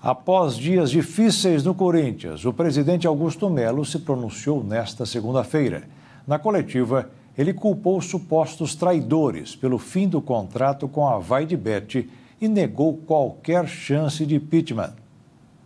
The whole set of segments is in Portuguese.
Após dias difíceis no Corinthians, o presidente Augusto Melo se pronunciou nesta segunda-feira. Na coletiva, ele culpou supostos traidores pelo fim do contrato com a Vaidbet e negou qualquer chance de impeachment.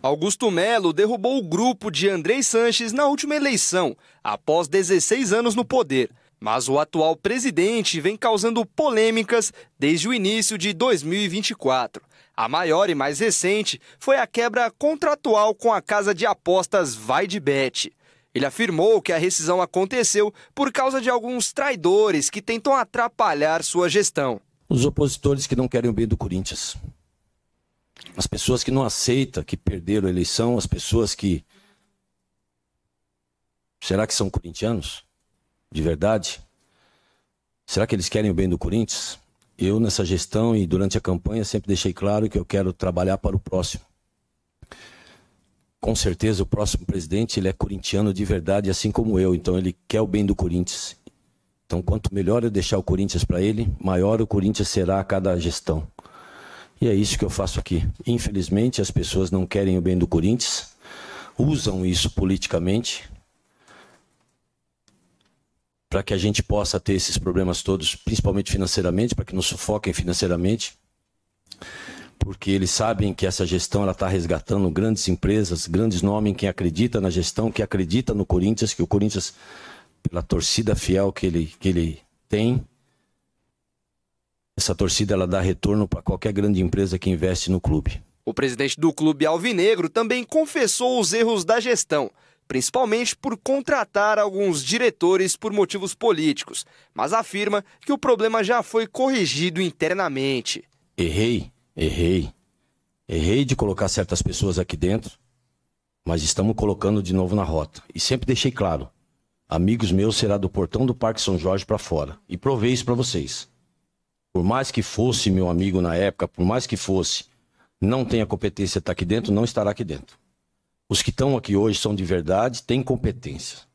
Augusto Melo derrubou o grupo de Andrei Sanches na última eleição, após 16 anos no poder. Mas o atual presidente vem causando polêmicas desde o início de 2024. A maior e mais recente foi a quebra contratual com a casa de apostas Vai de Bet. Ele afirmou que a rescisão aconteceu por causa de alguns traidores que tentam atrapalhar sua gestão. Os opositores que não querem o bem do Corinthians. As pessoas que não aceitam que perderam a eleição, as pessoas que. Será que são corintianos? De verdade? Será que eles querem o bem do Corinthians? Eu, nessa gestão e durante a campanha, sempre deixei claro que eu quero trabalhar para o próximo. Com certeza, o próximo presidente ele é corintiano de verdade, assim como eu. Então, ele quer o bem do Corinthians. Então, quanto melhor eu deixar o Corinthians para ele, maior o Corinthians será a cada gestão. E é isso que eu faço aqui. Infelizmente, as pessoas não querem o bem do Corinthians, usam isso politicamente, para que a gente possa ter esses problemas todos, principalmente financeiramente, para que nos sufoquem financeiramente, porque eles sabem que essa gestão está resgatando grandes empresas, grandes nomes, quem acredita na gestão, que acredita no Corinthians, que o Corinthians, pela torcida fiel que ele, que ele tem, essa torcida ela dá retorno para qualquer grande empresa que investe no clube. O presidente do clube Alvinegro também confessou os erros da gestão principalmente por contratar alguns diretores por motivos políticos, mas afirma que o problema já foi corrigido internamente. Errei, errei. Errei de colocar certas pessoas aqui dentro, mas estamos colocando de novo na rota. E sempre deixei claro: amigos meus será do portão do Parque São Jorge para fora. E provei isso para vocês. Por mais que fosse meu amigo na época, por mais que fosse, não tenha competência estar tá aqui dentro, não estará aqui dentro. Os que estão aqui hoje são de verdade, têm competência.